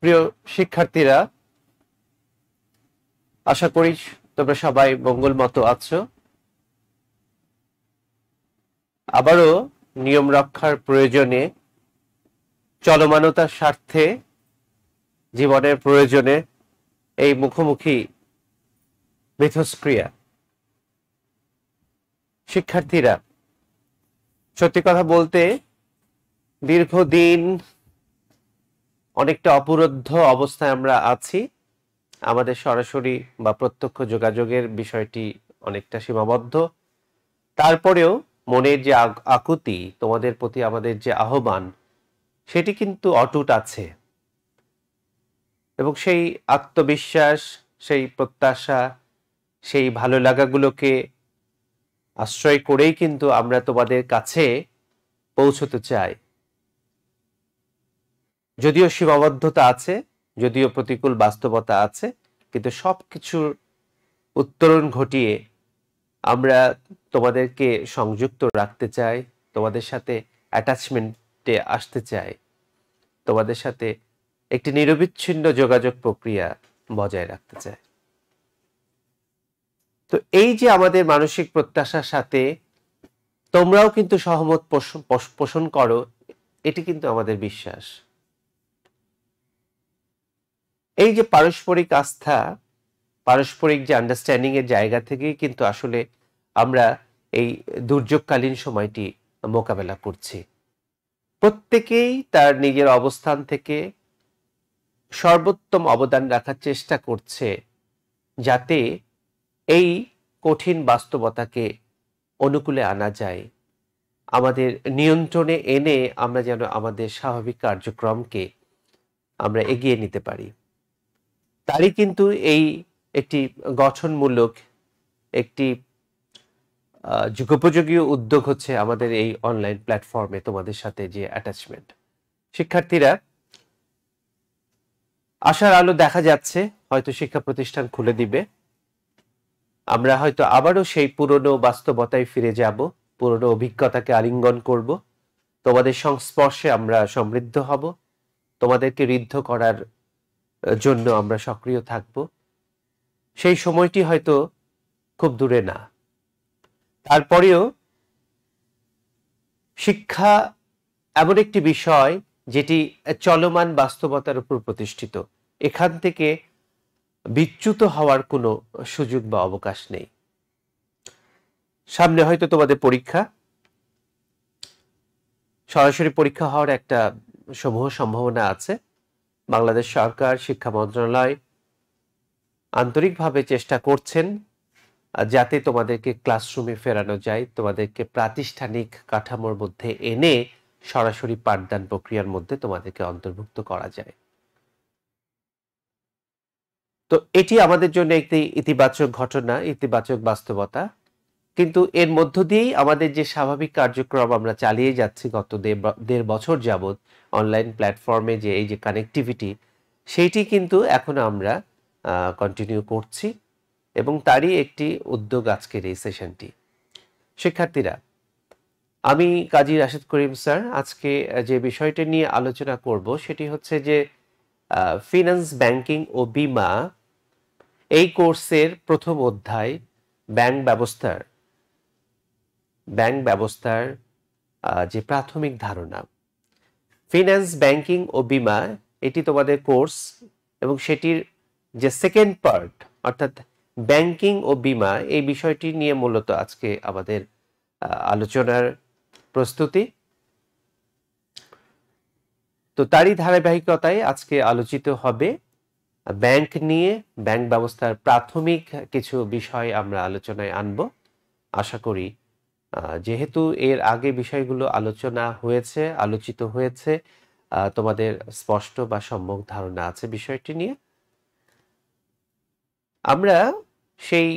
প্রিয় শিক্ষার্থীরা আশা করি তোমরা সবাই মঙ্গল মতো আছো আবারও নিয়ম রক্ষার প্রয়োজনে চলমানতার স্বার্থে জীবনের প্রয়োজনে এই মুখোমুখি মিথস্ক্রিয়া শিক্ষার্থীরা সত্যি কথা বলতে দীর্ঘদিন অনেকটা অপরুদ্ধ অবস্থায় আমরা আছি আমাদের সরাসরি বা প্রত্যক্ষ যোগাযোগের বিষয়টি অনেকটা সীমাবদ্ধ তারপরেও মনের যে আকুতি তোমাদের প্রতি আমাদের যে আহ্বান সেটি কিন্তু অটুট আছে এবং সেই আত্মবিশ্বাস সেই প্রত্যাশা সেই ভালো লাগাগুলোকে আশ্রয় করেই কিন্তু আমরা তোমাদের কাছে পৌঁছতে চাই যদিও সীমাবদ্ধতা আছে যদিও প্রতিকূল বাস্তবতা আছে কিন্তু সব কিছুর উত্তরণ ঘটিয়ে আমরা তোমাদেরকে সংযুক্ত রাখতে চাই তোমাদের সাথে অ্যাটাচমেন্টে আসতে চাই তোমাদের সাথে একটি নিরবিচ্ছিন্ন যোগাযোগ প্রক্রিয়া বজায় রাখতে চাই তো এই যে আমাদের মানসিক প্রত্যাশার সাথে তোমরাও কিন্তু সহমত পোষণ করো এটি কিন্তু আমাদের বিশ্বাস এই যে পারস্পরিক আস্থা পারস্পরিক যে আন্ডারস্ট্যান্ডিং এর জায়গা থেকেই কিন্তু আসলে আমরা এই দুর্যোগকালীন সময়টি মোকাবেলা করছি প্রত্যেকেই তার নিজের অবস্থান থেকে সর্বোত্তম অবদান রাখার চেষ্টা করছে যাতে এই কঠিন বাস্তবতাকে অনুকূলে আনা যায় আমাদের নিয়ন্ত্রণে এনে আমরা যেন আমাদের স্বাভাবিক কার্যক্রমকে আমরা এগিয়ে নিতে পারি তারই কিন্তু এই একটি গঠনমূলক একটি যুগোপযোগী উদ্যোগ হচ্ছে আমাদের এই অনলাইন প্ল্যাটফর্মে তোমাদের সাথে যে অ্যাটাচমেন্ট শিক্ষার্থীরা আশার আলো দেখা যাচ্ছে হয়তো শিক্ষা প্রতিষ্ঠান খুলে দিবে আমরা হয়তো আবারও সেই পুরনো বাস্তবতায় ফিরে যাব পুরনো অভিজ্ঞতাকে আলিঙ্গন করব তোমাদের সংস্পর্শে আমরা সমৃদ্ধ হব তোমাদেরকে ঋদ্ধ করার জন্য আমরা সক্রিয় থাকব সেই সময়টি হয়তো খুব দূরে না তারপরেও শিক্ষা এমন একটি বিষয় যেটি চলমান বাস্তবতার উপর প্রতিষ্ঠিত এখান থেকে বিচ্যুত হওয়ার কোনো সুযোগ বা অবকাশ নেই সামনে হয়তো তোমাদের পরীক্ষা সরাসরি পরীক্ষা হওয়ার একটা সমূহ সম্ভাবনা আছে বাংলাদেশ সরকার শিক্ষা মন্ত্রণালয় আন্তরিকভাবে চেষ্টা করছেন যাতে তোমাদেরকে ক্লাসরুমে ফেরানো যায় তোমাদেরকে প্রাতিষ্ঠানিক কাঠামোর মধ্যে এনে সরাসরি পাঠদান প্রক্রিয়ার মধ্যে তোমাদেরকে অন্তর্ভুক্ত করা যায় তো এটি আমাদের জন্য একটি ইতিবাচক ঘটনা ইতিবাচক বাস্তবতা কিন্তু এর মধ্য দিয়েই আমাদের যে স্বাভাবিক কার্যক্রম আমরা চালিয়ে যাচ্ছি গত দেড় বছর যাবৎ অনলাইন প্ল্যাটফর্মে যে এই যে কানেকটিভিটি সেইটি কিন্তু এখন আমরা কন্টিনিউ করছি এবং তারই একটি উদ্যোগ আজকের এই সেশনটি শিক্ষার্থীরা আমি কাজী রাশেদ করিম স্যার আজকে যে বিষয়টি নিয়ে আলোচনা করব সেটি হচ্ছে যে ফিনান্স ব্যাংকিং ও বিমা এই কোর্সের প্রথম অধ্যায় ব্যাংক ব্যবস্থার ব্যাংক ব্যবস্থার যে প্রাথমিক ধারণা ফিন্যান্স ব্যাংকিং ও বিমা এটি তোমাদের কোর্স এবং সেটির যে সেকেন্ড পার্ট অর্থাৎ ব্যাংকিং ও বিমা এই বিষয়টি নিয়ে মূলত আজকে আমাদের আলোচনার প্রস্তুতি তো তারই ধারাবাহিকতায় আজকে আলোচিত হবে ব্যাংক নিয়ে ব্যাংক ব্যবস্থার প্রাথমিক কিছু বিষয় আমরা আলোচনায় আনব আশা করি যেহেতু এর আগে বিষয়গুলো আলোচনা হয়েছে আলোচিত হয়েছে তোমাদের স্পষ্ট বা সম্যক ধারণা আছে বিষয়টি নিয়ে আমরা সেই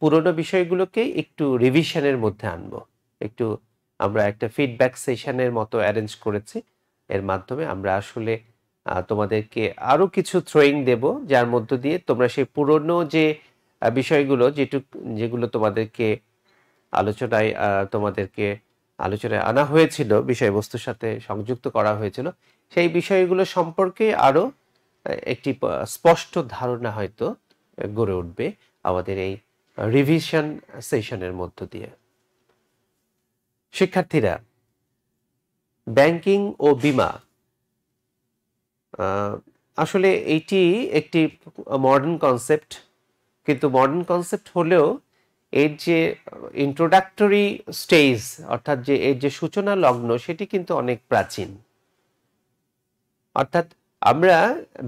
পুরনো বিষয়গুলোকে একটু রিভিশনের মধ্যে আনব একটু আমরা একটা ফিডব্যাক সেশনের মতো অ্যারেঞ্জ করেছি এর মাধ্যমে আমরা আসলে তোমাদেরকে আরও কিছু থ্রোয়িং দেব যার মধ্য দিয়ে তোমরা সেই পুরনো যে বিষয়গুলো যেটুক যেগুলো তোমাদেরকে আলোচনায় তোমাদেরকে আলোচনায় আনা হয়েছিল বিষয়বস্তুর সাথে সংযুক্ত করা হয়েছিল সেই বিষয়গুলো সম্পর্কে আরও একটি স্পষ্ট ধারণা হয়তো গড়ে উঠবে আমাদের এই রিভিশন সেশনের মধ্য দিয়ে শিক্ষার্থীরা ব্যাংকিং ও বিমা আসলে এটি একটি মডার্ন কনসেপ্ট কিন্তু মডার্ন কনসেপ্ট হলেও এর যে ইন্ট্রোডাক্টরি স্টেজ অর্থাৎ যে এর যে সূচনা লগ্ন সেটি কিন্তু অনেক প্রাচীন অর্থাৎ আমরা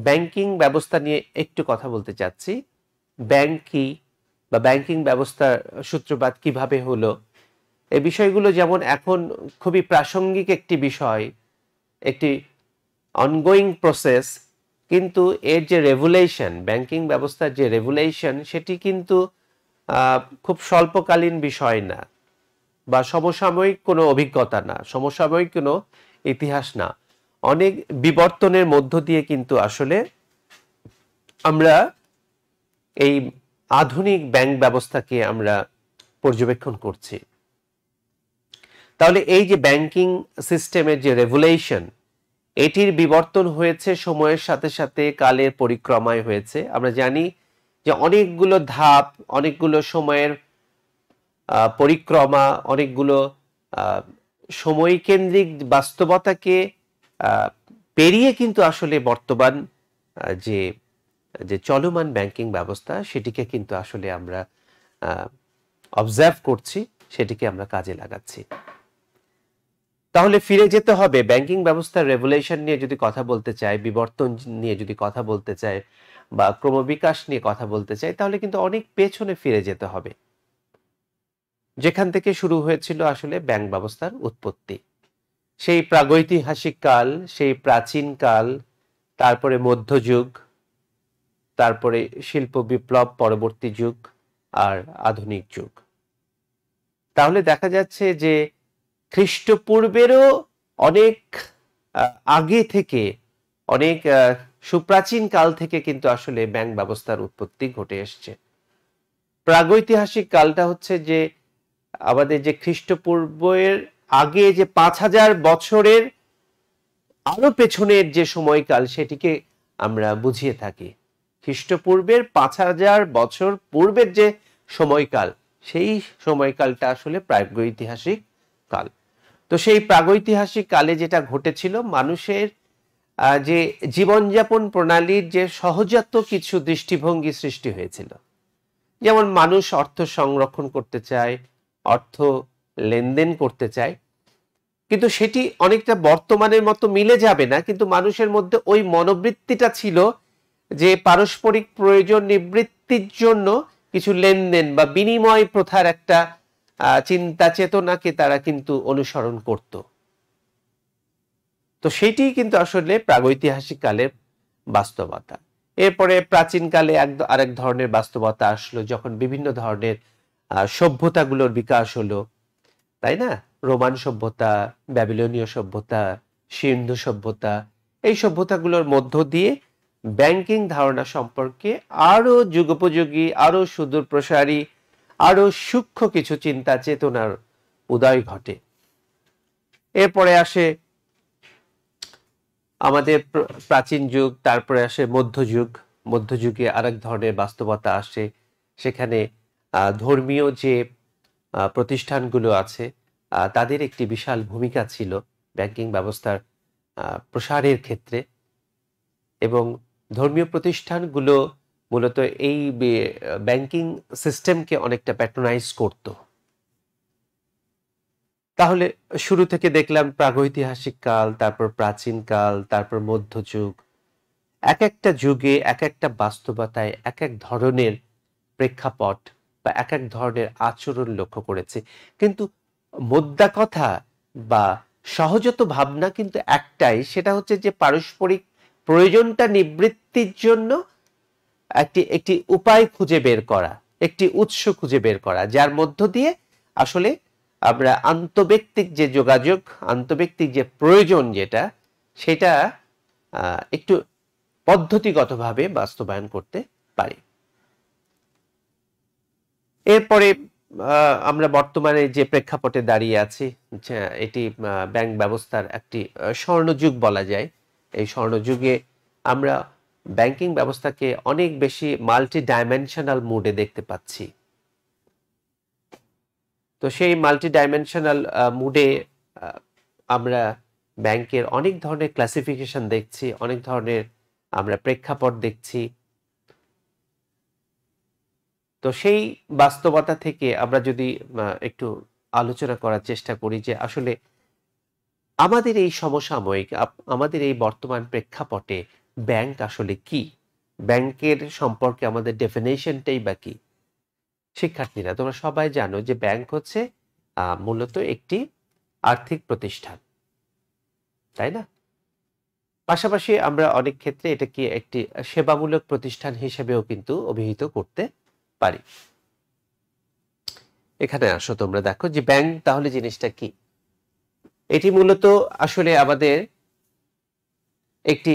ব্যাংকিং ব্যবস্থা নিয়ে একটু কথা বলতে চাচ্ছি ব্যাংক কি বা ব্যাংকিং ব্যবস্থার সূত্রপাত কিভাবে হলো এই বিষয়গুলো যেমন এখন খুবই প্রাসঙ্গিক একটি বিষয় একটি অনগোয়িং প্রসেস কিন্তু এর যে রেভুলেশন ব্যাংকিং ব্যবস্থার যে রেভুলেশন সেটি কিন্তু খুব স্বল্পকালীন বিষয় না বা সমসাময়িক কোনো অভিজ্ঞতা না সমসাময়িক কোনো ইতিহাস না অনেক বিবর্তনের মধ্য দিয়ে কিন্তু আসলে আমরা এই আধুনিক ব্যাংক ব্যবস্থাকে আমরা পর্যবেক্ষণ করছি তাহলে এই যে ব্যাংকিং সিস্টেমের যে রেগুলেশন এটির বিবর্তন হয়েছে সময়ের সাথে সাথে কালের পরিক্রমায় হয়েছে আমরা জানি যে অনেকগুলো ধাপ অনেকগুলো সময়ের পরিক্রমা অনেকগুলো সময়কেন্দ্রিক বাস্তবতাকে পেরিয়ে কিন্তু আসলে বর্তমান যে যে চলমান ব্যাংকিং ব্যবস্থা সেটিকে কিন্তু আসলে আমরা অবজার্ভ করছি সেটিকে আমরা কাজে লাগাচ্ছি তাহলে ফিরে যেতে হবে ব্যাংকিং ব্যবস্থার রেগুলেশন নিয়ে যদি কথা বলতে চাই বিবর্তন নিয়ে যদি কথা বলতে চায় বা ক্রমবিকাশ নিয়ে কথা বলতে চাই তাহলে কিন্তু অনেক পেছনে ফিরে যেতে হবে যেখান থেকে শুরু হয়েছিল আসলে ব্যাংক ব্যবস্থার উৎপত্তি সেই প্রাগৈতিহাসিক কাল সেই প্রাচীন কাল তারপরে মধ্যযুগ তারপরে শিল্প বিপ্লব পরবর্তী যুগ আর আধুনিক যুগ তাহলে দেখা যাচ্ছে যে খ্রিস্টপূর্বেরও অনেক আগে থেকে অনেক সুপ্রাচীন কাল থেকে কিন্তু আসলে ব্যাংক ব্যবস্থার উৎপত্তি ঘটে এসছে প্রাগৈতিহাসিক কালটা হচ্ছে যে আমাদের যে খ্রিস্টপূর্বের আগে যে পাঁচ হাজার বছরের আরো পেছনের যে সময়কাল সেটিকে আমরা বুঝিয়ে থাকি খ্রিস্টপূর্বের পাঁচ হাজার বছর পূর্বের যে সময়কাল সেই সময়কালটা আসলে প্রাগৈতিহাসিক কাল তো সেই প্রাগৈতিহাসিক কালে যেটা ঘটেছিল মানুষের যে জীবনযাপন প্রণালীর যে সহজাত কিছু দৃষ্টিভঙ্গি সৃষ্টি হয়েছিল যেমন মানুষ অর্থ সংরক্ষণ করতে চায় অর্থ লেনদেন করতে চায় কিন্তু সেটি অনেকটা বর্তমানের মতো মিলে যাবে না কিন্তু মানুষের মধ্যে ওই মনোবৃত্তিটা ছিল যে পারস্পরিক প্রয়োজন নিবৃত্তির জন্য কিছু লেনদেন বা বিনিময় প্রথার একটা চিন্তা চেতনাকে তারা কিন্তু অনুসরণ করতো তো সেটি কিন্তু আসলে প্রাগৈতিহাসিক কালের বাস্তবতা এরপরে প্রাচীনকালে এক আরেক ধরনের বাস্তবতা আসলো যখন বিভিন্ন ধরনের সভ্যতাগুলোর বিকাশ হলো তাই না রোমান সভ্যতা ব্যাবিলনীয় সভ্যতা সিন্ধু সভ্যতা এই সভ্যতাগুলোর মধ্য দিয়ে ব্যাংকিং ধারণা সম্পর্কে আরও যুগোপযোগী আরও সুদূর প্রসারী আরও সূক্ষ্ম কিছু চিন্তা চেতনার উদয় ঘটে এরপরে আসে আমাদের প্রাচীন যুগ তারপরে আসে মধ্যযুগ মধ্যযুগে আরেক ধরনের বাস্তবতা আসে সেখানে ধর্মীয় যে প্রতিষ্ঠানগুলো আছে তাদের একটি বিশাল ভূমিকা ছিল ব্যাংকিং ব্যবস্থার প্রসারের ক্ষেত্রে এবং ধর্মীয় প্রতিষ্ঠানগুলো মূলত এই ব্যাংকিং সিস্টেমকে অনেকটা প্যাটনাইজ করতো তাহলে শুরু থেকে দেখলাম প্রাগৈতিহাসিক কাল তারপর প্রাচীন কাল তারপর মধ্যযুগ এক একটা যুগে এক একটা বাস্তবতায় এক এক ধরনের প্রেক্ষাপট বা এক এক ধরনের আচরণ লক্ষ্য করেছে কিন্তু মোদ্দা কথা বা সহজত ভাবনা কিন্তু একটাই সেটা হচ্ছে যে পারস্পরিক প্রয়োজনটা নিবৃত্তির জন্য একটি একটি উপায় খুঁজে বের করা একটি উৎস খুঁজে বের করা যার মধ্য দিয়ে আসলে আমরা আন্তব্যক্তিক যে যোগাযোগ আন্তব্যক্তিক যে প্রয়োজন যেটা সেটা একটু পদ্ধতিগতভাবে বাস্তবায়ন করতে পারি এরপরে আমরা বর্তমানে যে প্রেক্ষাপটে দাঁড়িয়ে আছি এটি ব্যাংক ব্যবস্থার একটি স্বর্ণযুগ বলা যায় এই স্বর্ণযুগে আমরা ব্যাংকিং ব্যবস্থাকে অনেক বেশি মাল্টি ডাইমেনশনাল মুডে দেখতে পাচ্ছি তো সেই মাল্টি ডাইমেনশনাল মুডে আমরা ব্যাংকের অনেক ধরনের ক্লাসিফিকেশন দেখছি অনেক ধরনের আমরা প্রেক্ষাপট দেখছি তো সেই বাস্তবতা থেকে আমরা যদি একটু আলোচনা করার চেষ্টা করি যে আসলে আমাদের এই সমসাময়িক আমাদের এই বর্তমান প্রেক্ষাপটে ব্যাংক আসলে কি ব্যাংকের সম্পর্কে আমাদের ডেফিনেশনটাই বা কী শিক্ষার্থীরা তোমরা সবাই জানো যে ব্যাংক হচ্ছে মূলত একটি আর্থিক প্রতিষ্ঠান তাই না পাশাপাশি আমরা অনেক ক্ষেত্রে এটাকে একটি সেবামূলক প্রতিষ্ঠান হিসেবেও কিন্তু অভিহিত করতে পারি এখানে আসো তোমরা দেখো যে ব্যাংক তাহলে জিনিসটা কি এটি মূলত আসলে আমাদের একটি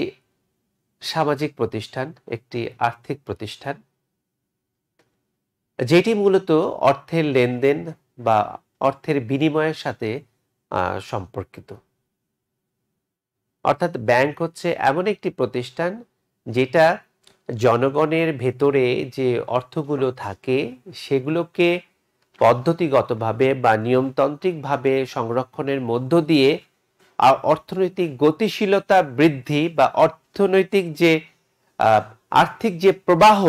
সামাজিক প্রতিষ্ঠান একটি আর্থিক প্রতিষ্ঠান যেটি মূলত অর্থের লেনদেন বা অর্থের বিনিময়ের সাথে সম্পর্কিত অর্থাৎ ব্যাংক হচ্ছে এমন একটি প্রতিষ্ঠান যেটা জনগণের ভেতরে যে অর্থগুলো থাকে সেগুলোকে পদ্ধতিগতভাবে বা নিয়মতান্ত্রিকভাবে সংরক্ষণের মধ্য দিয়ে অর্থনৈতিক গতিশীলতা বৃদ্ধি বা অর্থনৈতিক যে আর্থিক যে প্রবাহ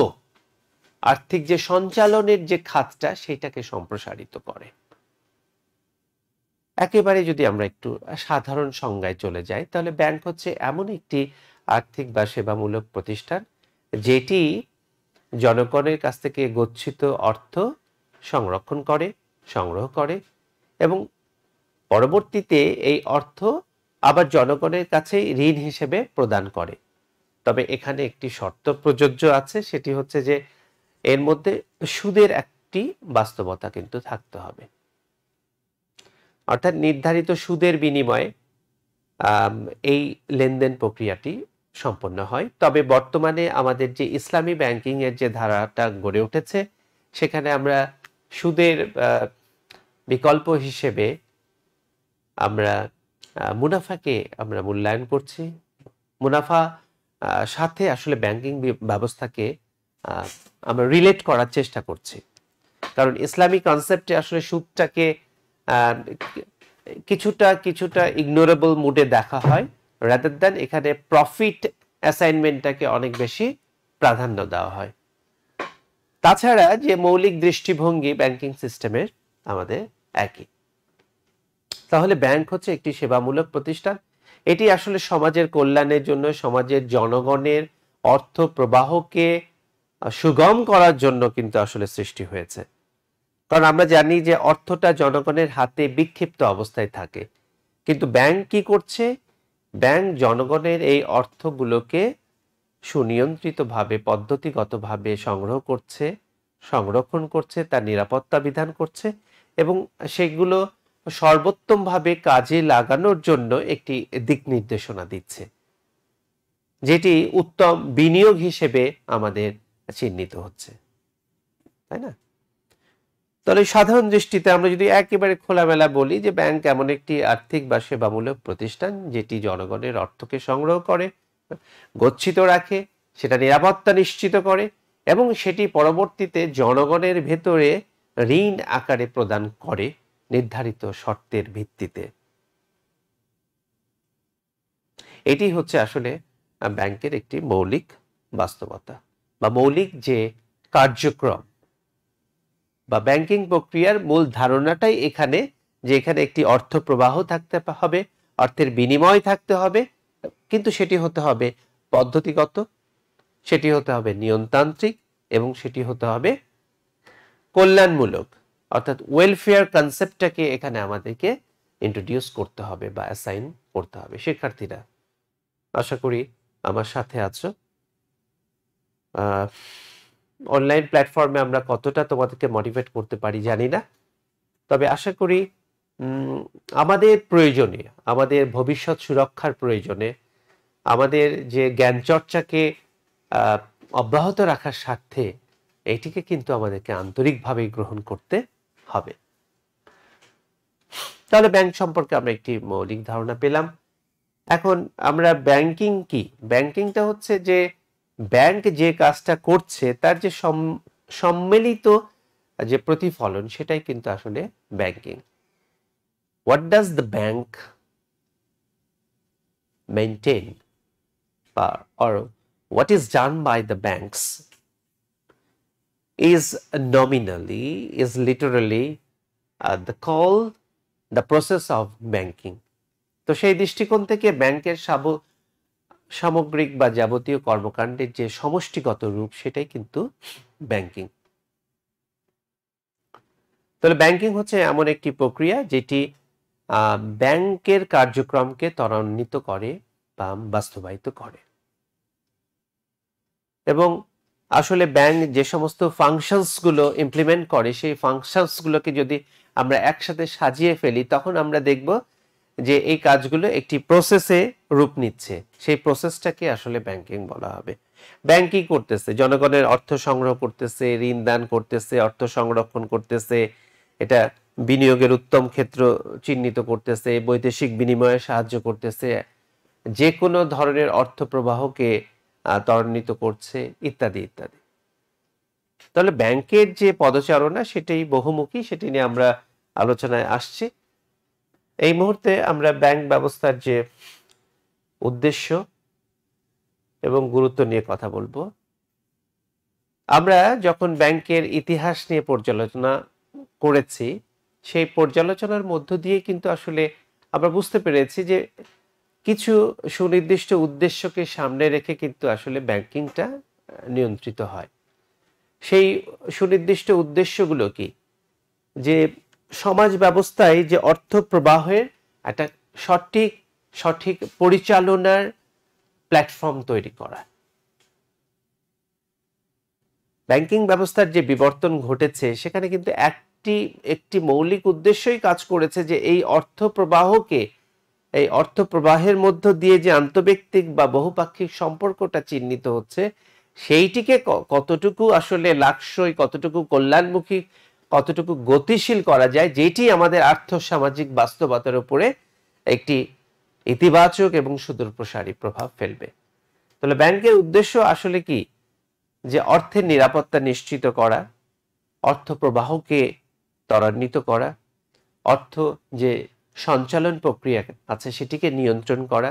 আর্থিক যে সঞ্চালনের যে খাতটা সেটাকে সম্প্রসারিত করে একেবারে যদি আমরা একটু সাধারণ সংজ্ঞায় চলে যাই তাহলে ব্যাংক হচ্ছে এমন একটি আর্থিক বা সেবামূলক প্রতিষ্ঠান যেটি জনগণের কাছ থেকে গচ্ছিত অর্থ সংরক্ষণ করে সংগ্রহ করে এবং পরবর্তীতে এই অর্থ আবার জনগণের কাছে ঋণ হিসেবে প্রদান করে তবে এখানে একটি শর্ত প্রযোজ্য আছে সেটি হচ্ছে যে এর মধ্যে সুদের একটি বাস্তবতা কিন্তু থাকতে হবে অর্থাৎ নির্ধারিত সুদের বিনিময়ে এই লেনদেন প্রক্রিয়াটি সম্পন্ন হয় তবে বর্তমানে আমাদের যে ইসলামী ব্যাংকিংয়ের যে ধারাটা গড়ে উঠেছে সেখানে আমরা সুদের বিকল্প হিসেবে আমরা মুনাফাকে আমরা মূল্যায়ন করছি মুনাফা সাথে আসলে ব্যাংকিং ব্যবস্থাকে আমরা রিলেট করার চেষ্টা করছি কারণ ইসলামী কনসেপ্টে আসলে সুদটাকে কিছুটা কিছুটা ইগনোরেবল মুডে দেখা হয় রাদার দেন এখানে প্রফিট অ্যাসাইনমেন্টটাকে অনেক বেশি প্রাধান্য দেওয়া হয় তাছাড়া যে মৌলিক দৃষ্টিভঙ্গি ব্যাংকিং সিস্টেমের আমাদের একই তাহলে ব্যাংক হচ্ছে একটি সেবামূলক প্রতিষ্ঠান এটি আসলে সমাজের কল্যাণের জন্য সমাজের জনগণের অর্থ প্রবাহকে সুগম করার জন্য কিন্তু আসলে সৃষ্টি হয়েছে কারণ আমরা জানি যে অর্থটা জনগণের হাতে বিক্ষিপ্ত অবস্থায় থাকে কিন্তু ব্যাংক কি করছে ব্যাংক জনগণের এই অর্থগুলোকে সুনিয়ন্ত্রিতভাবে পদ্ধতিগতভাবে সংগ্রহ করছে সংরক্ষণ করছে তার নিরাপত্তা বিধান করছে এবং সেগুলো সর্বোত্তমভাবে কাজে লাগানোর জন্য একটি দিক নির্দেশনা দিচ্ছে যেটি উত্তম বিনিয়োগ হিসেবে আমাদের চিহ্নিত হচ্ছে তাই না তাহলে সাধারণ দৃষ্টিতে আমরা যদি একেবারে খোলামেলা বলি যে ব্যাংক এমন একটি আর্থিক বা সেবামূলক প্রতিষ্ঠান যেটি জনগণের অর্থকে সংগ্রহ করে গচ্ছিত রাখে সেটা নিরাপত্তা নিশ্চিত করে এবং সেটি পরবর্তীতে জনগণের ভেতরে ঋণ আকারে প্রদান করে নির্ধারিত শর্তের ভিত্তিতে এটি হচ্ছে আসলে ব্যাংকের একটি মৌলিক বাস্তবতা বা মৌলিক যে কার্যক্রম বা ব্যাংকিং প্রক্রিয়ার মূল ধারণাটাই এখানে যে এখানে একটি অর্থ প্রবাহ থাকতে হবে অর্থের বিনিময় থাকতে হবে কিন্তু সেটি হতে হবে পদ্ধতিগত সেটি হতে হবে নিয়মতান্ত্রিক এবং সেটি হতে হবে কল্যাণমূলক অর্থাৎ ওয়েলফেয়ার কনসেপ্টটাকে এখানে আমাদেরকে ইন্ট্রোডিউস করতে হবে বা অ্যাসাইন করতে হবে শিক্ষার্থীরা আশা করি আমার সাথে আছো অনলাইন প্ল্যাটফর্মে আমরা কতটা তোমাদেরকে মোটিভেট করতে পারি জানি না তবে আশা করি আমাদের প্রয়োজনে আমাদের ভবিষ্যৎ সুরক্ষার প্রয়োজনে আমাদের যে জ্ঞান চর্চাকে অব্যাহত রাখার স্বার্থে এটিকে কিন্তু আমাদেরকে আন্তরিকভাবে গ্রহণ করতে হবে তাহলে ব্যাংক সম্পর্কে আমরা একটি মৌলিক ধারণা পেলাম এখন আমরা ব্যাংকিং কি ব্যাংকিংটা হচ্ছে যে ব্যাংক যে কাজটা করছে তার যে সম্মিলিত যে প্রতিফলন সেটাই কিন্তু আসলে banking what does the bank maintain বা or what is done by the banks is nominally, is literally uh, the call, the process of banking. তো সেই দৃষ্টিকোণ থেকে ব্যাংকের সামগ্রিক বা যাবতীয় কর্মকাণ্ডের যে সমষ্টিগত রূপ সেটাই কিন্তু ব্যাংকিং তাহলে ব্যাংকিং হচ্ছে এমন একটি প্রক্রিয়া যেটি ব্যাংকের কার্যক্রমকে ত্বরান্বিত করে বা বাস্তবায়িত করে এবং আসলে ব্যাংক যে সমস্ত ফাংশনসগুলো ইমপ্লিমেন্ট করে সেই ফাংশনসগুলোকে যদি আমরা একসাথে সাজিয়ে ফেলি তখন আমরা দেখব যে এই কাজগুলো একটি প্রসেসে রূপ নিচ্ছে সেই প্রসেসটাকে আসলে ব্যাংকিং বলা হবে ব্যাংকিং করতেছে জনগণের অর্থ সংগ্রহ করতেছে ঋণ দান করতেছে অর্থ সংরক্ষণ করতেছে এটা বিনিয়োগের উত্তম ক্ষেত্র চিহ্নিত করতেছে বৈদেশিক বিনিময়ে সাহায্য করতেছে যে কোনো ধরনের অর্থ প্রবাহকে ত্বরান্বিত করছে ইত্যাদি ইত্যাদি তাহলে ব্যাংকের যে পদচারণা সেটাই বহুমুখী সেটি নিয়ে আমরা আলোচনায় আসছি এই মুহূর্তে আমরা ব্যাংক ব্যবস্থার যে উদ্দেশ্য এবং গুরুত্ব নিয়ে কথা বলবো আমরা যখন ব্যাংকের ইতিহাস নিয়ে পর্যালোচনা করেছি সেই পর্যালোচনার মধ্য দিয়ে কিন্তু আসলে আমরা বুঝতে পেরেছি যে কিছু সুনির্দিষ্ট উদ্দেশ্যকে সামনে রেখে কিন্তু আসলে ব্যাংকিংটা নিয়ন্ত্রিত হয় সেই সুনির্দিষ্ট উদ্দেশ্যগুলো কি যে সমাজ ব্যবস্থায় যে অর্থ প্রবাহের একটা সঠিক সঠিক পরিচালনার প্ল্যাটফর্ম তৈরি করা ব্যাংকিং ব্যবস্থার যে বিবর্তন ঘটেছে সেখানে কিন্তু একটি একটি মৌলিক উদ্দেশ্যই কাজ করেছে যে এই অর্থ প্রবাহকে এই অর্থ প্রবাহের মধ্য দিয়ে যে আন্তব্যক্তিক বা বহুপাক্ষিক সম্পর্কটা চিহ্নিত হচ্ছে সেইটিকে কতটুকু আসলে লাক্সই কতটুকু কল্যাণমুখী কতটুকু গতিশীল করা যায় যেটি আমাদের আর্থ সামাজিক বাস্তবতার উপরে একটি ইতিবাচক এবং সুদূরপ্রসারী প্রভাব ফেলবে তাহলে ব্যাংকের উদ্দেশ্য আসলে কি যে অর্থের নিরাপত্তা নিশ্চিত করা অর্থ প্রবাহকে ত্বরান্বিত করা অর্থ যে সঞ্চালন প্রক্রিয়া আছে সেটিকে নিয়ন্ত্রণ করা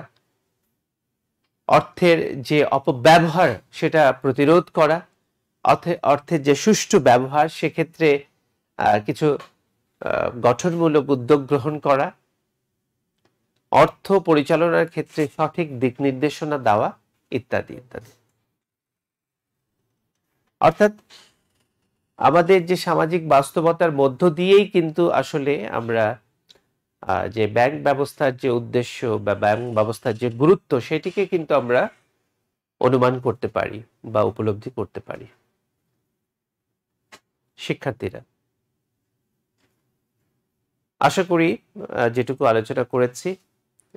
অর্থের যে অপব্যবহার সেটা প্রতিরোধ করা অর্থের যে সুষ্ঠু ব্যবহার সেক্ষেত্রে কিছু গঠনমূলক উদ্যোগ গ্রহণ করা অর্থ পরিচালনার ক্ষেত্রে সঠিক দিক নির্দেশনা দেওয়া ইত্যাদি ইত্যাদি অর্থাৎ আমাদের যে সামাজিক বাস্তবতার মধ্য দিয়েই কিন্তু আসলে আমরা যে ব্যাংক ব্যবস্থার যে উদ্দেশ্য বা ব্যাংক ব্যবস্থার যে গুরুত্ব সেটিকে কিন্তু আমরা অনুমান করতে পারি বা উপলব্ধি করতে পারি শিক্ষার্থীরা আশা করি যেটুকু আলোচনা করেছি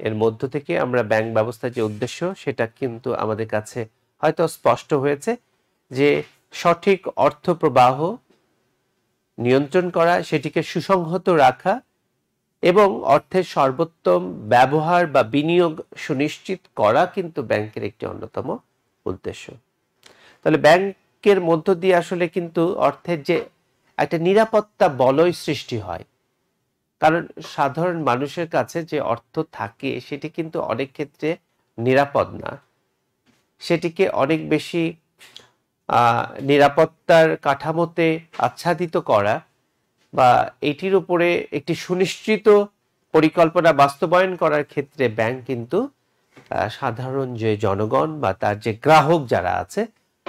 এর মধ্য থেকে আমরা ব্যাংক ব্যবস্থার যে উদ্দেশ্য সেটা কিন্তু আমাদের কাছে হয়তো স্পষ্ট হয়েছে যে সঠিক অর্থ প্রবাহ নিয়ন্ত্রণ করা সেটিকে সুসংহত রাখা এবং অর্থের সর্বোত্তম ব্যবহার বা বিনিয়োগ সুনিশ্চিত করা কিন্তু ব্যাংকের একটি অন্যতম উদ্দেশ্য তাহলে ব্যাংকের মধ্য দিয়ে আসলে কিন্তু অর্থের যে একটা নিরাপত্তা বলয় সৃষ্টি হয় কারণ সাধারণ মানুষের কাছে যে অর্থ থাকে সেটি কিন্তু অনেক ক্ষেত্রে নিরাপদ না সেটিকে অনেক বেশি নিরাপত্তার কাঠামোতে আচ্ছাদিত করা বা এটির উপরে একটি সুনিশ্চিত পরিকল্পনা বাস্তবায়ন করার ক্ষেত্রে ব্যাংক কিন্তু সাধারণ যে জনগণ বা তার যে গ্রাহক যারা আছে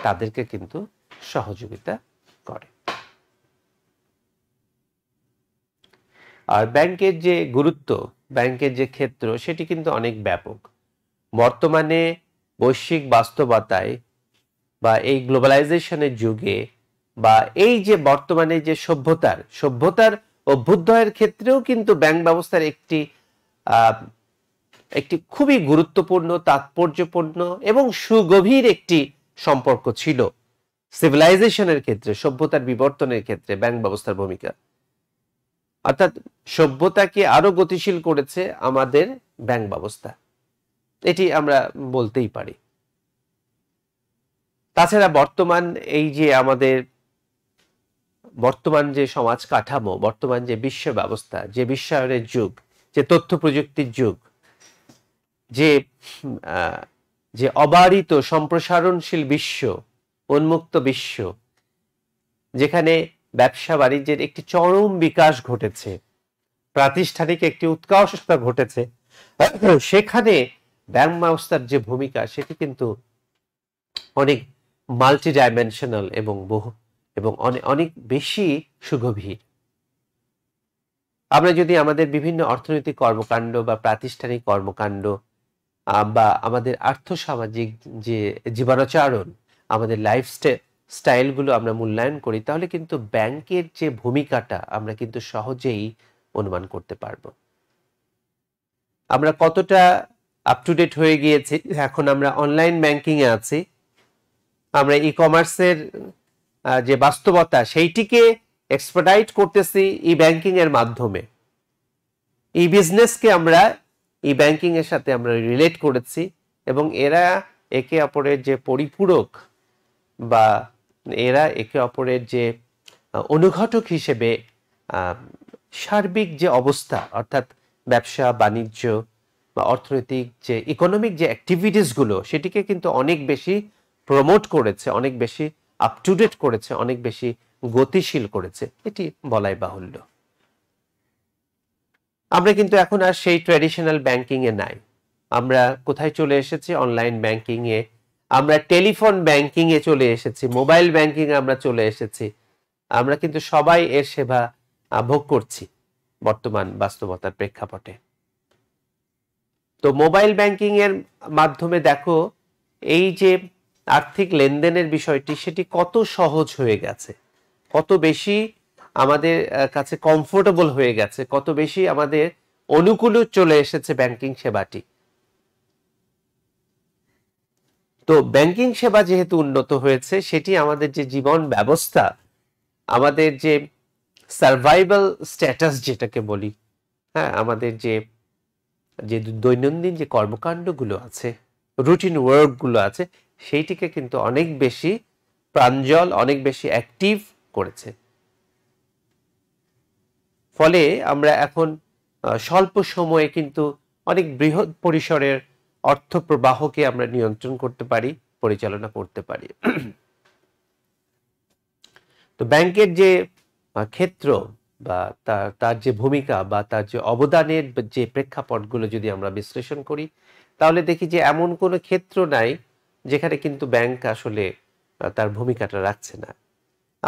তাদেরকে কিন্তু সহযোগিতা আর ব্যাংকের যে গুরুত্ব ব্যাংকের যে ক্ষেত্র সেটি কিন্তু অনেক ব্যাপক বর্তমানে বৈশ্বিক বাস্তবতায় বা এই গ্লোবালাইজেশনের যুগে বা এই যে বর্তমানে যে সভ্যতার সভ্যতার অভ্যুদয়ের ক্ষেত্রেও কিন্তু ব্যাংক ব্যবস্থার একটি একটি খুবই গুরুত্বপূর্ণ তাৎপর্যপূর্ণ এবং সুগভীর একটি সম্পর্ক ছিল সিভিলাইজেশনের ক্ষেত্রে সভ্যতার বিবর্তনের ক্ষেত্রে ব্যাংক ব্যবস্থার ভূমিকা অর্থাৎ সভ্যতাকে আরো গতিশীল করেছে আমাদের ব্যাংক ব্যবস্থা এটি আমরা বলতেই পারি তাছাড়া বর্তমান এই যে আমাদের বর্তমান যে সমাজ কাঠামো বর্তমান যে বিশ্ব ব্যবস্থা যে বিশ্বায়নের যুগ যে তথ্য প্রযুক্তির যুগ যে যে অবারিত সম্প্রসারণশীল বিশ্ব উন্মুক্ত বিশ্ব যেখানে ব্যবসা বাণিজ্যের একটি চরম বিকাশ ঘটেছে প্রাতিষ্ঠানিক একটি উৎকর্ষতা ঘটেছে সেখানে ব্যাংক ব্যবস্থার যে ভূমিকা সেটি কিন্তু অনেক মাল্টি ডাইমেনশনাল এবং বহু এবং অনেক বেশি সুগভীর আমরা যদি আমাদের বিভিন্ন অর্থনৈতিক কর্মকাণ্ড বা প্রাতিষ্ঠানিক কর্মকাণ্ড বা আমাদের আর্থসামাজিক যে জীবনাচারণ আমাদের লাইফস্টাইল স্টাইলগুলো আমরা মূল্যায়ন করি তাহলে কিন্তু ব্যাংকের যে ভূমিকাটা আমরা কিন্তু সহজেই অনুমান করতে পারব আমরা কতটা আপ টু ডেট হয়ে গিয়েছি এখন আমরা অনলাইন ব্যাংকিংয়ে আছি আমরা ই কমার্সের যে বাস্তবতা সেইটিকে এক্সপার্টাইট করতেছি ই ব্যাংকিং এর মাধ্যমে ই বিজনেসকে আমরা ই ব্যাংকিং এর সাথে আমরা রিলেট করেছি এবং এরা একে অপরের যে পরিপূরক বা এরা একে অপরের যে অনুঘটক হিসেবে সার্বিক যে অবস্থা অর্থাৎ ব্যবসা বাণিজ্য বা অর্থনৈতিক যে ইকোনমিক যে অ্যাক্টিভিটিসগুলো সেটিকে কিন্তু অনেক বেশি প্রমোট করেছে অনেক বেশি আপ টু ডেট করেছে অনেক বেশি গতিশীল করেছে এটি বলাই বাহুল্য আমরা কিন্তু এখন আর সেই ট্র্যাডিশনাল ব্যাংকিংয়ে নাই আমরা কোথায় চলে এসেছি অনলাইন ব্যাংকিংয়ে আমরা টেলিফোন ব্যাংকিং এ চলে এসেছি মোবাইল ব্যাংকিং আমরা চলে এসেছি আমরা কিন্তু সবাই এর সেবা ভোগ করছি বর্তমান বাস্তবতার প্রেক্ষাপটে তো মোবাইল ব্যাংকিং এর মাধ্যমে দেখো এই যে আর্থিক লেনদেনের বিষয়টি সেটি কত সহজ হয়ে গেছে কত বেশি আমাদের কাছে কমফোর্টেবল হয়ে গেছে কত বেশি আমাদের অনুকূল চলে এসেছে ব্যাংকিং সেবাটি তো ব্যাংকিং সেবা যেহেতু উন্নত হয়েছে সেটি আমাদের যে জীবন ব্যবস্থা আমাদের যে সার্ভাইভাল স্ট্যাটাস যেটাকে বলি হ্যাঁ আমাদের যে যে দৈনন্দিন যে কর্মকাণ্ডগুলো আছে রুটিন ওয়ার্কগুলো আছে সেইটিকে কিন্তু অনেক বেশি প্রাঞ্জল অনেক বেশি অ্যাক্টিভ করেছে ফলে আমরা এখন স্বল্প সময়ে কিন্তু অনেক বৃহৎ পরিসরের অর্থ প্রবাহকে আমরা নিয়ন্ত্রণ করতে পারি পরিচালনা করতে পারি তো ব্যাংকের যে ক্ষেত্র বা তার যে ভূমিকা বা তার যে অবদানের যে প্রেক্ষাপটগুলো যদি আমরা বিশ্লেষণ করি তাহলে দেখি যে এমন কোনো ক্ষেত্র নাই যেখানে কিন্তু ব্যাংক আসলে তার ভূমিকাটা রাখছে না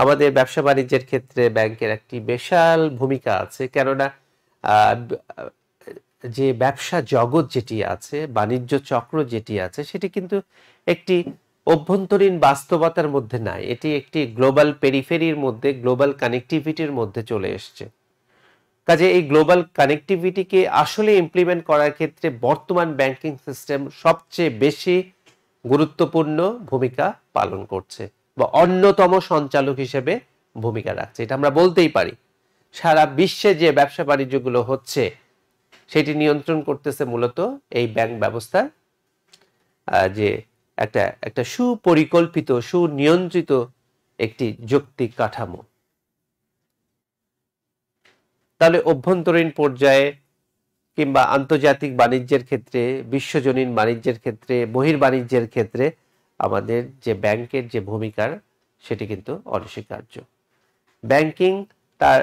আমাদের ব্যবসা বাণিজ্যের ক্ষেত্রে ব্যাংকের একটি বিশাল ভূমিকা আছে কেননা যে ব্যবসা জগৎ যেটি আছে বাণিজ্য চক্র যেটি আছে সেটি কিন্তু একটি অভ্যন্তরীণ বাস্তবতার মধ্যে নাই এটি একটি গ্লোবাল পেরিফেরির মধ্যে গ্লোবাল কানেকটিভিটির মধ্যে চলে এসছে কাজে এই গ্লোবাল কানেকটিভিটিকে আসলে ইমপ্লিমেন্ট করার ক্ষেত্রে বর্তমান ব্যাংকিং সিস্টেম সবচেয়ে বেশি গুরুত্বপূর্ণ ভূমিকা পালন করছে বা অন্যতম সঞ্চালক হিসেবে ভূমিকা রাখছে এটা আমরা বলতেই পারি সারা বিশ্বে যে ব্যবসা বাণিজ্যগুলো হচ্ছে সেটি নিয়ন্ত্রণ করতেছে মূলত এই ব্যাংক ব্যবস্থা যে একটা একটা সুপরিকল্পিত সুনিয়ন্ত্রিত একটি যৌক্তিক কাঠামো তাহলে অভ্যন্তরীণ পর্যায়ে কিংবা আন্তর্জাতিক বাণিজ্যের ক্ষেত্রে বিশ্বজনীন বাণিজ্যের ক্ষেত্রে বহির্বাণিজ্যের ক্ষেত্রে আমাদের যে ব্যাংকের যে ভূমিকার সেটি কিন্তু অনস্বীকার্য ব্যাংকিং তার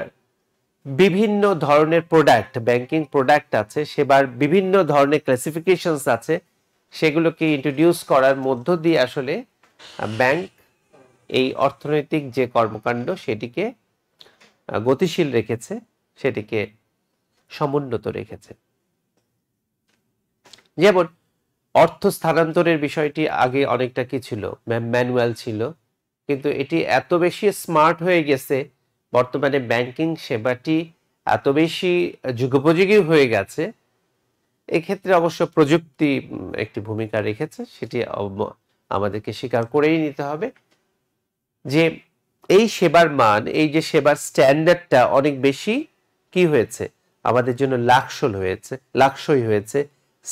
বিভিন্ন ধরনের প্রোডাক্ট ব্যাংকিং প্রোডাক্ট আছে সেবার বিভিন্ন ধরনের ক্লাসিফিকেশনস আছে সেগুলোকে ইন্ট্রোডিউস করার মধ্য দিয়ে আসলে ব্যাংক এই অর্থনৈতিক যে কর্মকাণ্ড সেটিকে গতিশীল রেখেছে সেটিকে সমুন্নত রেখেছে যেমন অর্থ স্থানান্তরের বিষয়টি আগে অনেকটা কি ছিল ম্যানুয়াল ছিল কিন্তু এটি এত বেশি স্মার্ট হয়ে গেছে বর্তমানে ব্যাংকিং সেবাটি এত বেশি যুগোপযোগী হয়ে গেছে এক্ষেত্রে অবশ্য প্রযুক্তি একটি ভূমিকা রেখেছে সেটি আমাদেরকে স্বীকার করেই নিতে হবে যে এই সেবার মান এই যে সেবার স্ট্যান্ডার্ডটা অনেক বেশি কি হয়েছে আমাদের জন্য লাক্সল হয়েছে লাক্সই হয়েছে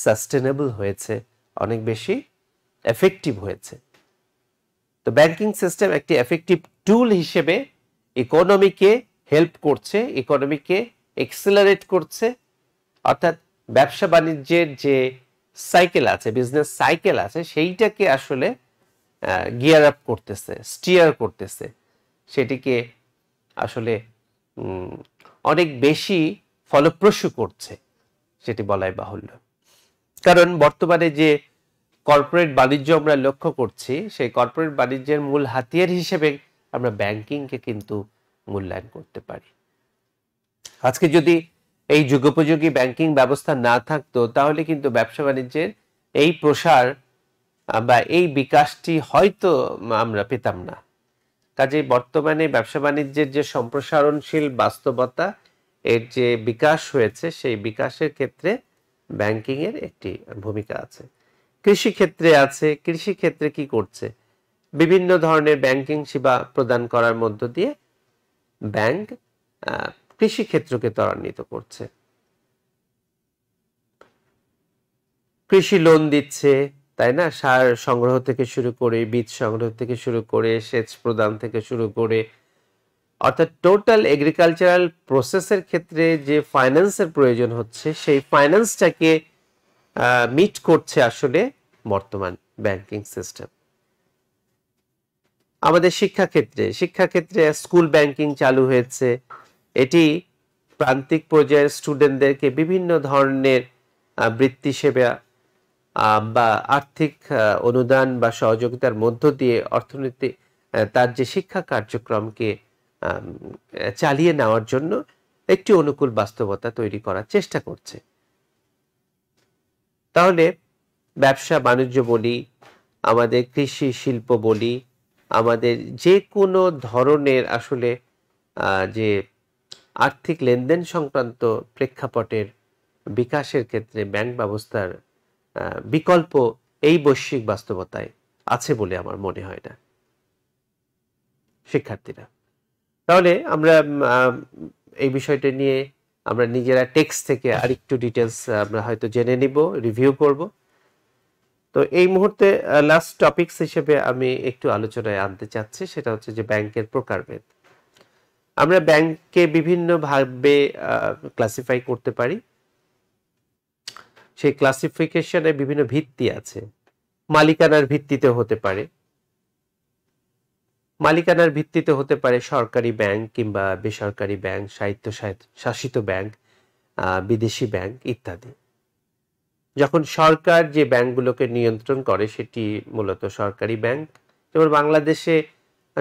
সাস্টেনেবল হয়েছে অনেক বেশি এফেক্টিভ হয়েছে তো ব্যাংকিং সিস্টেম একটি এফেক্টিভ টুল হিসেবে ইকোনমিকে হেল্প করছে ইকোনমিকে এক্সেলারেট করছে অর্থাৎ ব্যবসা বাণিজ্যের যে সাইকেল আছে বিজনেস সাইকেল আছে সেইটাকে আসলে গিয়ার আপ করতেছে স্টিয়ার করতেছে সেটিকে আসলে অনেক বেশি ফলপ্রসূ করছে সেটি বলাই বাহুল্য কারণ বর্তমানে যে কর্পোরেট বাণিজ্য আমরা লক্ষ্য করছি সেই কর্পোরেট বাণিজ্যের মূল হাতিয়ার হিসেবে আমরা ব্যাংকিংকে কিন্তু মূল্যায়ন করতে পারি আজকে যদি এই যুগোপযোগী ব্যাংকিং ব্যবস্থা না থাকতো তাহলে কিন্তু ব্যবসা বাণিজ্যের এই প্রসার বা এই বিকাশটি হয়তো আমরা পেতাম না কাজে বর্তমানে ব্যবসা বাণিজ্যের যে সম্প্রসারণশীল বাস্তবতা এর যে বিকাশ হয়েছে সেই বিকাশের ক্ষেত্রে ব্যাংকিংয়ের একটি ভূমিকা আছে কৃষিক্ষেত্রে আছে কৃষিক্ষেত্রে কি করছে বিভিন্ন ধরনের ব্যাংকিং সেবা প্রদান করার মধ্য দিয়ে ব্যাংক কৃষি ক্ষেত্রকে ত্বরান্বিত করছে কৃষি লোন দিচ্ছে তাই না সার সংগ্রহ থেকে শুরু করে বীজ সংগ্রহ থেকে শুরু করে সেচ প্রদান থেকে শুরু করে অর্থাৎ টোটাল এগ্রিকালচারাল প্রসেসের ক্ষেত্রে যে ফাইন্যান্সের প্রয়োজন হচ্ছে সেই ফাইন্যান্সটাকে মিট করছে আসলে বর্তমান ব্যাংকিং সিস্টেম আমাদের শিক্ষাক্ষেত্রে শিক্ষাক্ষেত্রে স্কুল ব্যাংকিং চালু হয়েছে এটি প্রান্তিক পর্যায়ের স্টুডেন্টদেরকে বিভিন্ন ধরনের বৃত্তি সেবা বা আর্থিক অনুদান বা সহযোগিতার মধ্য দিয়ে অর্থনীতি তার যে শিক্ষা কার্যক্রমকে চালিয়ে নেওয়ার জন্য একটি অনুকূল বাস্তবতা তৈরি করার চেষ্টা করছে তাহলে ব্যবসা বাণিজ্য বলি আমাদের কৃষি শিল্প বলি আমাদের যে কোনো ধরনের আসলে যে আর্থিক লেনদেন সংক্রান্ত প্রেক্ষাপটের বিকাশের ক্ষেত্রে ব্যাংক ব্যবস্থার বিকল্প এই বৈশ্বিক বাস্তবতায় আছে বলে আমার মনে হয় না শিক্ষার্থীরা তাহলে আমরা এই বিষয়টা নিয়ে আমরা নিজেরা টেক্সট থেকে আরেকটু ডিটেলস আমরা হয়তো জেনে নিব রিভিউ করব তো এই মুহূর্তে লাস্ট টপিকস হিসেবে আমি একটু আলোচনায় আনতে চাচ্ছি সেটা হচ্ছে যে ব্যাংকের প্রকারভেদ আমরা ব্যাংককে বিভিন্নভাবে ক্লাসিফাই করতে পারি সেই ক্লাসিফিকেশনের বিভিন্ন ভিত্তি আছে মালিকানার ভিত্তিতে হতে পারে মালিকানার ভিত্তিতে হতে পারে সরকারি ব্যাংক কিংবা বেসরকারি ব্যাংক সাহিত্য শাসিত ব্যাংক বিদেশি ব্যাংক ইত্যাদি যখন সরকার যে ব্যাংকগুলোকে নিয়ন্ত্রণ করে সেটি মূলত সরকারি ব্যাংক যেমন বাংলাদেশে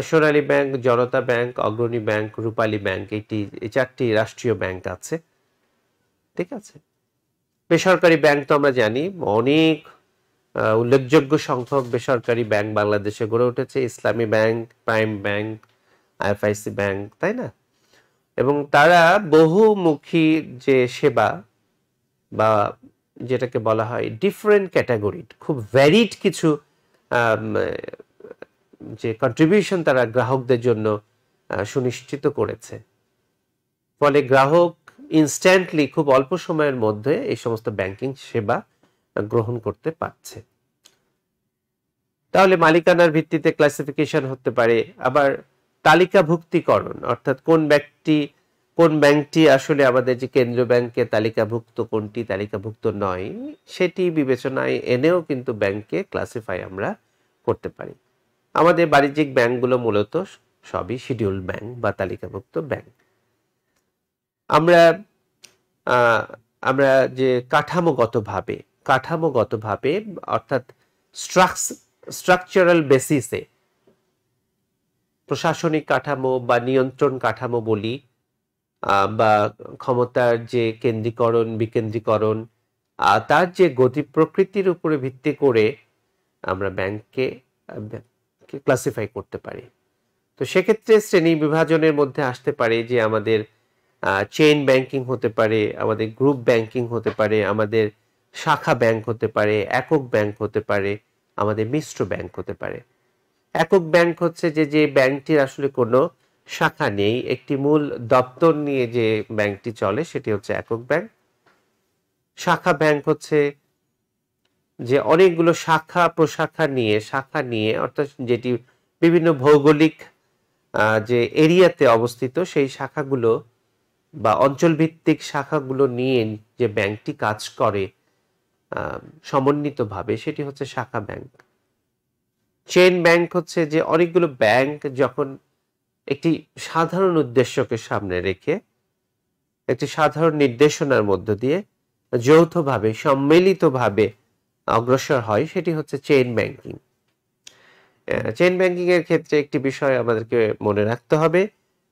Sonali bank Janata bank Agrani bank Rupali bank এটি এই চারটি রাষ্ট্রীয় ব্যাংক আছে ঠিক আছে বেসরকারি ব্যাংক তো আমরা জানি অনেক উল্লেখযোগ্য সংখ্যক বেসরকারি ব্যাংক বাংলাদেশে গড়ে উঠেছে Islami bank prime bank I F I C bank তাই না এবং তারা বহুমুখী যে সেবা বা যেটাকে বলা হয় ডিফারেন্ট ক্যাটাগরির খুব ভ্যারিড কিছু যে কন্ট্রিবিউশন তারা গ্রাহকদের জন্য সুনিশ্চিত করেছে ফলে গ্রাহক ইনস্ট্যান্টলি খুব অল্প সময়ের মধ্যে এই সমস্ত ব্যাংকিং সেবা গ্রহণ করতে পারছে তাহলে মালিকানার ভিত্তিতে ক্লাসিফিকেশন হতে পারে আবার তালিকাভুক্তিকরণ অর্থাৎ কোন ব্যক্তি কোন ব্যাংকটি আসলে আমাদের যে কেন্দ্রীয় ব্যাংকে তালিকাভুক্ত কোনটি তালিকাভুক্ত নয় সেটি বিবেচনায় এনেও কিন্তু ব্যাংকে ক্লাসিফাই আমরা করতে পারি আমাদের বাণিজ্যিক ব্যাংকগুলো মূলত সবই শিডিউল ব্যাংক বা তালিকাভুক্ত ব্যাংক আমরা আমরা যে কাঠামোগতভাবে কাঠামোগতভাবে অর্থাৎ স্ট্রাকচারাল বেসিসে প্রশাসনিক কাঠামো বা নিয়ন্ত্রণ কাঠামো বলি বা ক্ষমতার যে কেন্দ্রীকরণ বিকেন্দ্রীকরণ তার যে গতি প্রকৃতির উপরে ভিত্তি করে আমরা ব্যাংককে ক্লাসিফাই করতে পারি তো সেক্ষেত্রে শ্রেণী বিভাজনের মধ্যে আসতে পারে যে আমাদের চেইন ব্যাংকিং হতে পারে আমাদের গ্রুপ ব্যাংকিং হতে পারে আমাদের শাখা ব্যাংক হতে পারে একক ব্যাংক হতে পারে আমাদের মিশ্র ব্যাংক হতে পারে একক ব্যাংক হচ্ছে যে যে ব্যাংকটির আসলে কোনো শাখা নেই একটি মূল দপ্তর নিয়ে যে ব্যাংকটি চলে সেটি হচ্ছে একক ব্যাংক শাখা ব্যাংক হচ্ছে যে অনেকগুলো শাখা প্রশাখা নিয়ে শাখা নিয়ে অর্থাৎ যেটি বিভিন্ন ভৌগোলিক যে এরিয়াতে অবস্থিত সেই শাখাগুলো বা অঞ্চলভিত্তিক শাখাগুলো নিয়ে যে ব্যাংকটি কাজ করে সমন্বিতভাবে সেটি হচ্ছে শাখা ব্যাংক চেন ব্যাংক হচ্ছে যে অনেকগুলো ব্যাংক যখন একটি সাধারণ উদ্দেশ্যকে সামনে রেখে একটি সাধারণ নির্দেশনার মধ্য দিয়ে যৌথভাবে সম্মিলিতভাবে অগ্রসর হয় সেটি হচ্ছে চেইন ব্যাংকিং চেইন ব্যাংকিং এর ক্ষেত্রে একটি বিষয় আমাদেরকে মনে রাখতে হবে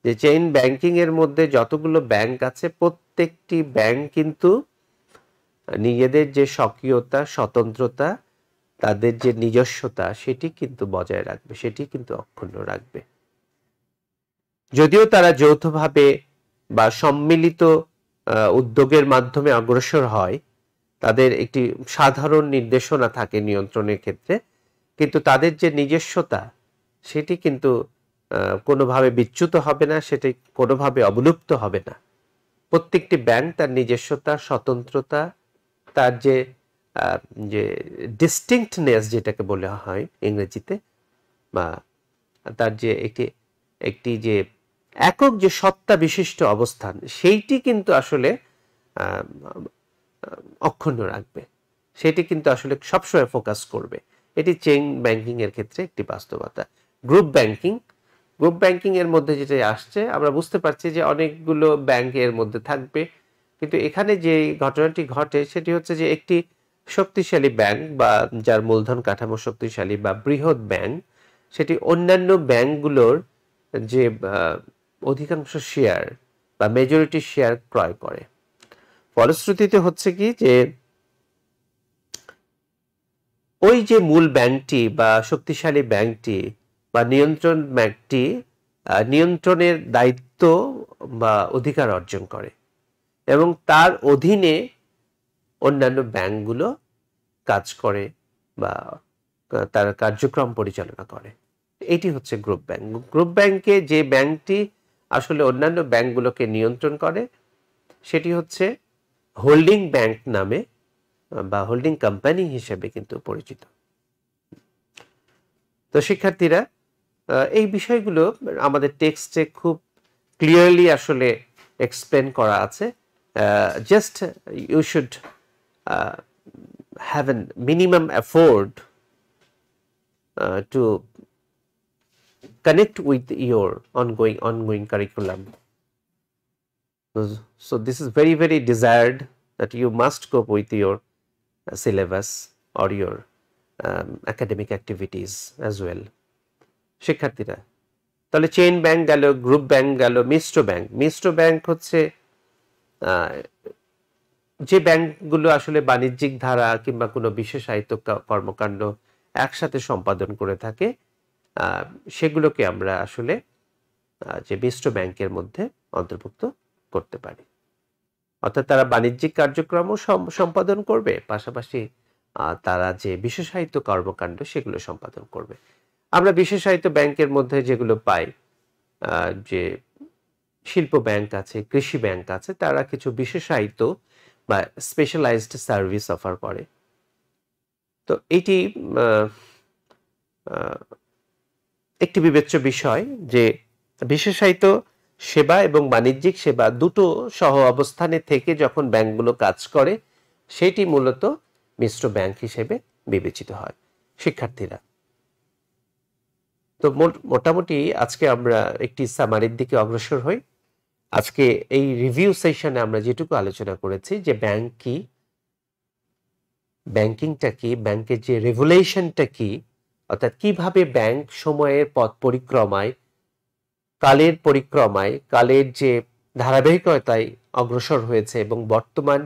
যে চেইন ব্যাংকিং এর মধ্যে যতগুলো ব্যাংক আছে প্রত্যেকটি ব্যাংক কিন্তু নিজেদের যে সক্রিয়তা স্বতন্ত্রতা তাদের যে নিজস্বতা সেটি কিন্তু বজায় রাখবে সেটি কিন্তু অক্ষুণ্ণ রাখবে যদিও তারা যৌথভাবে বা সম্মিলিত উদ্যোগের মাধ্যমে অগ্রসর হয় তাদের একটি সাধারণ নির্দেশনা থাকে নিয়ন্ত্রণের ক্ষেত্রে কিন্তু তাদের যে নিজস্বতা সেটি কিন্তু কোনোভাবে বিচ্যুত হবে না সেটি কোনোভাবে অবলুপ্ত হবে না প্রত্যেকটি ব্যাংক তার নিজস্বতা স্বতন্ত্রতা তার যে যে ডিস্টিংক্টনেস যেটাকে বলা হয় ইংরেজিতে বা তার যে একটি একটি যে একক যে সত্তা বিশিষ্ট অবস্থান সেইটি কিন্তু আসলে অক্ষুণ্ণ রাখবে সেটি কিন্তু আসলে সবসময় ফোকাস করবে এটি চেইন ব্যাংকিং এর ক্ষেত্রে একটি বাস্তবতা গ্রুপ ব্যাংকিং গ্রুপ ব্যাংকিং এর মধ্যে যেটা আসছে আমরা বুঝতে পারছি যে অনেকগুলো ব্যাংক এর মধ্যে থাকবে কিন্তু এখানে যে ঘটনাটি ঘটে সেটি হচ্ছে যে একটি শক্তিশালী ব্যাংক বা যার মূলধন কাঠামো শক্তিশালী বা বৃহৎ ব্যাংক সেটি অন্যান্য ব্যাংকগুলোর যে অধিকাংশ শেয়ার বা মেজরিটি শেয়ার ক্রয় করে ফলশ্রুতিতে হচ্ছে কি যে ওই যে মূল ব্যাংকটি বা শক্তিশালী ব্যাংকটি বা নিয়ন্ত্রণ ব্যাংকটি নিয়ন্ত্রণের দায়িত্ব বা অধিকার অর্জন করে এবং তার অধীনে অন্যান্য ব্যাংকগুলো কাজ করে বা তার কার্যক্রম পরিচালনা করে এটি হচ্ছে গ্রুপ ব্যাংক গ্রুপ ব্যাংকে যে ব্যাংকটি আসলে অন্যান্য ব্যাংকগুলোকে নিয়ন্ত্রণ করে সেটি হচ্ছে হোল্ডিং ব্যাংক নামে বা হোল্ডিং কোম্পানি হিসেবে কিন্তু পরিচিত তো শিক্ষার্থীরা এই বিষয়গুলো আমাদের টেক্সটে খুব ক্লিয়ারলি আসলে এক্সপ্লেন করা আছে just you should have an minimum afford to connect with your ongoing ongoing curriculum. So so this is very very desired that you must cope with your uh, syllabus or your um, academic activities as well. শিক্ষার্থীরা তাহলে chain bank গেল group bank গেল মিশ্র bank মিশ্র bank হচ্ছে যে ব্যাংকগুলো আসলে বাণিজ্যিক ধারা কিংবা কোনো বিশেষায়িত কর্মকাণ্ড একসাথে সম্পাদন করে থাকে সেগুলোকে আমরা আসলে যে মিশ্র ব্যাংকের মধ্যে অন্তর্ভুক্ত করতে পারি অর্থাৎ তারা বাণিজ্যিক কার্যক্রমও সম্পাদন করবে পাশাপাশি তারা যে বিশেষায়িত কর্মকাণ্ড সেগুলো সম্পাদন করবে আমরা বিশেষায়িত ব্যাংকের মধ্যে যেগুলো পাই যে শিল্প ব্যাংক আছে কৃষি ব্যাংক আছে তারা কিছু বিশেষায়িত বা স্পেশালাইজড সার্ভিস অফার করে তো এটি একটি বিবেচ্য বিষয় যে বিশেষায়িত সেবা এবং বাণিজ্যিক সেবা দুটো সহ অবস্থানে থেকে যখন ব্যাংকগুলো কাজ করে সেটি মূলত মিশ্র ব্যাংক হিসেবে বিবেচিত হয় শিক্ষার্থীরা তো মোটামুটি আজকে আমরা একটি সামারির দিকে অগ্রসর হই আজকে এই রিভিউ সেশনে আমরা যেটুকু আলোচনা করেছি যে ব্যাংক কি ব্যাংকিংটা কি ব্যাংকের যে রেভুলেশনটা কি অর্থাৎ কিভাবে ব্যাংক সময়ের পথ পরিক্রমায় কালের পরিক্রমায় কালের যে ধারাবাহিকতায় অগ্রসর হয়েছে এবং বর্তমান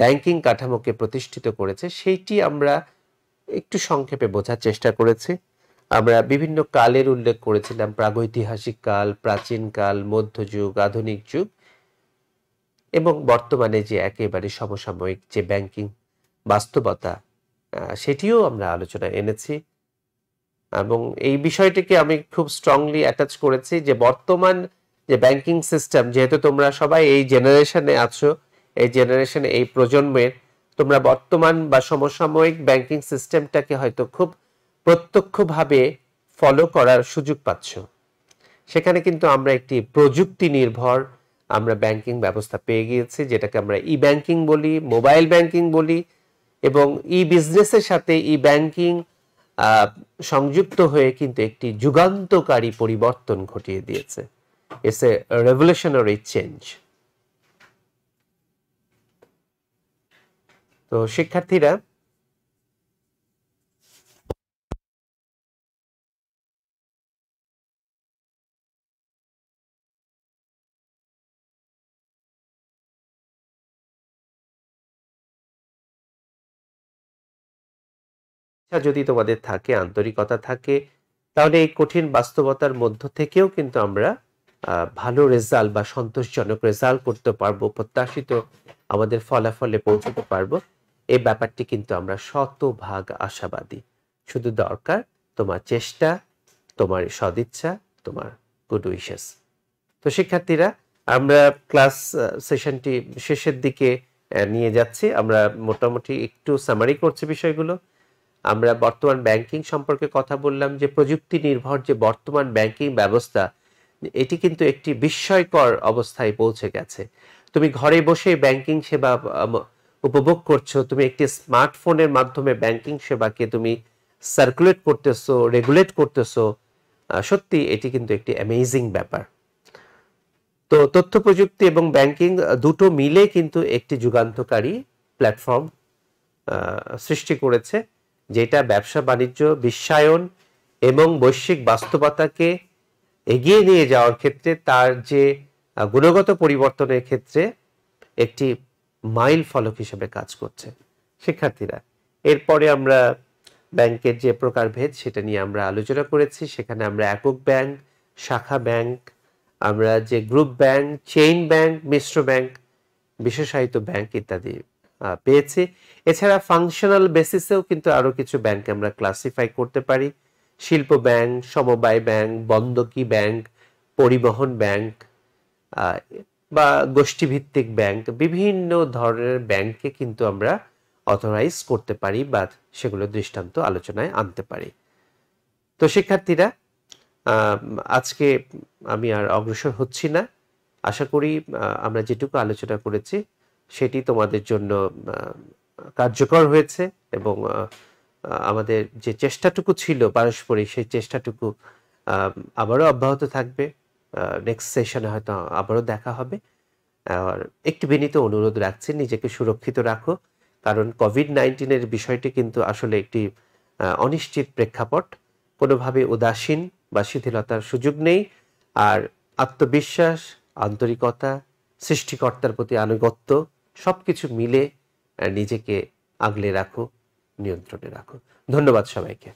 ব্যাংকিং কাঠামোকে প্রতিষ্ঠিত করেছে সেইটি আমরা একটু সংক্ষেপে বোঝার চেষ্টা করেছি আমরা বিভিন্ন কালের উল্লেখ করেছিলাম প্রাগৈতিহাসিক কাল প্রাচীন কাল মধ্যযুগ আধুনিক যুগ এবং বর্তমানে যে একেবারে সমসাময়িক যে ব্যাংকিং বাস্তবতা সেটিও আমরা আলোচনায় এনেছি এবং এই বিষয়টিকে আমি খুব স্ট্রংলি অ্যাটাচ করেছি যে বর্তমান যে ব্যাংকিং সিস্টেম যেহেতু তোমরা সবাই এই জেনারেশনে আছো এই জেনারেশনে এই প্রজন্মের তোমরা বর্তমান বা সমসাময়িক ব্যাংকিং সিস্টেমটাকে হয়তো খুব প্রত্যক্ষভাবে ফলো করার সুযোগ পাচ্ছ সেখানে কিন্তু আমরা একটি প্রযুক্তি নির্ভর আমরা ব্যাংকিং ব্যবস্থা পেয়ে গিয়েছি যেটাকে আমরা ই ব্যাংকিং বলি মোবাইল ব্যাংকিং বলি এবং ই বিজনেসের সাথে ই ব্যাংকিং সংযুক্ত হয়ে কিন্তু একটি যুগান্তকারী পরিবর্তন ঘটিয়ে দিয়েছে এস এ রেভলিউশনারি চেঞ্জ তো শিক্ষার্থীরা ইচ্ছা যদি তোমাদের থাকে আন্তরিকতা থাকে তাহলে এই কঠিন বাস্তবতার মধ্য থেকেও কিন্তু আমরা ভালো রেজাল্ট বা সন্তোষজনক রেজাল্ট করতে পারবো প্রত্যাশিত আমাদের ফলাফলে পৌঁছতে পারবো এই ব্যাপারটি কিন্তু আমরা শতভাগ আশাবাদী শুধু দরকার তোমার চেষ্টা তোমার সদিচ্ছা তোমার গুড উইশেস তো শিক্ষার্থীরা আমরা ক্লাস সেশনটি শেষের দিকে নিয়ে যাচ্ছি আমরা মোটামুটি একটু সামারি করছি বিষয়গুলো আমরা বর্তমান ব্যাংকিং সম্পর্কে কথা বললাম যে প্রযুক্তি নির্ভর যে বর্তমান ব্যাংকিং ব্যবস্থা এটি কিন্তু একটি বিস্ময়কর অবস্থায় পৌঁছে গেছে তুমি ঘরে বসে ব্যাংকিং সেবা উপভোগ করছো তুমি একটি স্মার্টফোনের মাধ্যমে ব্যাংকিং সেবাকে তুমি সার্কুলেট করতেছো রেগুলেট করতেছো সত্যি এটি কিন্তু একটি অ্যামেজিং ব্যাপার তো তথ্য প্রযুক্তি এবং ব্যাংকিং দুটো মিলে কিন্তু একটি যুগান্তকারী প্ল্যাটফর্ম সৃষ্টি করেছে যেটা ব্যবসা বাণিজ্য বিশ্বায়ন এবং বৈশ্বিক বাস্তবতাকে এগিয়ে নিয়ে যাওয়ার ক্ষেত্রে তার যে গুণগত পরিবর্তনের ক্ষেত্রে একটি মাইল ফলক হিসেবে কাজ করছে শিক্ষার্থীরা এরপরে আমরা ব্যাংকের যে প্রকারভেদ সেটা নিয়ে আমরা আলোচনা করেছি সেখানে আমরা একক ব্যাংক শাখা ব্যাংক আমরা যে গ্রুপ ব্যাংক চেইন ব্যাংক মিশ্র ব্যাংক বিশেষায়িত ব্যাংক ইত্যাদি পেয়েছি এছাড়া ফাংশনাল বেসিসেও কিন্তু আরও কিছু ব্যাংক আমরা ক্লাসিফাই করতে পারি শিল্প ব্যাংক সমবায় ব্যাংক বন্ধকি ব্যাংক পরিবহন ব্যাংক বা গোষ্ঠীভিত্তিক ব্যাংক বিভিন্ন ধরনের ব্যাংককে কিন্তু আমরা অথরাইজ করতে পারি বা সেগুলো দৃষ্টান্ত আলোচনায় আনতে পারি তো শিক্ষার্থীরা আজকে আমি আর অগ্রসর হচ্ছি না আশা করি আমরা যেটুকু আলোচনা করেছি সেটি তোমাদের জন্য কার্যকর হয়েছে এবং আমাদের যে চেষ্টাটুকু ছিল পারস্পরিক সেই চেষ্টাটুকু আবারও অব্যাহত থাকবে নেক্সট সেশনে হয়তো আবারও দেখা হবে আর একটি বিনীত অনুরোধ রাখছি নিজেকে সুরক্ষিত রাখো কারণ কোভিড নাইন্টিনের বিষয়টি কিন্তু আসলে একটি অনিশ্চিত প্রেক্ষাপট কোনোভাবে উদাসীন বা শিথিলতার সুযোগ নেই আর আত্মবিশ্বাস আন্তরিকতা সৃষ্টিকর্তার প্রতি আনুগত্য সব কিছু মিলে নিজেকে আগলে রাখো নিয়ন্ত্রণে রাখো ধন্যবাদ সবাইকে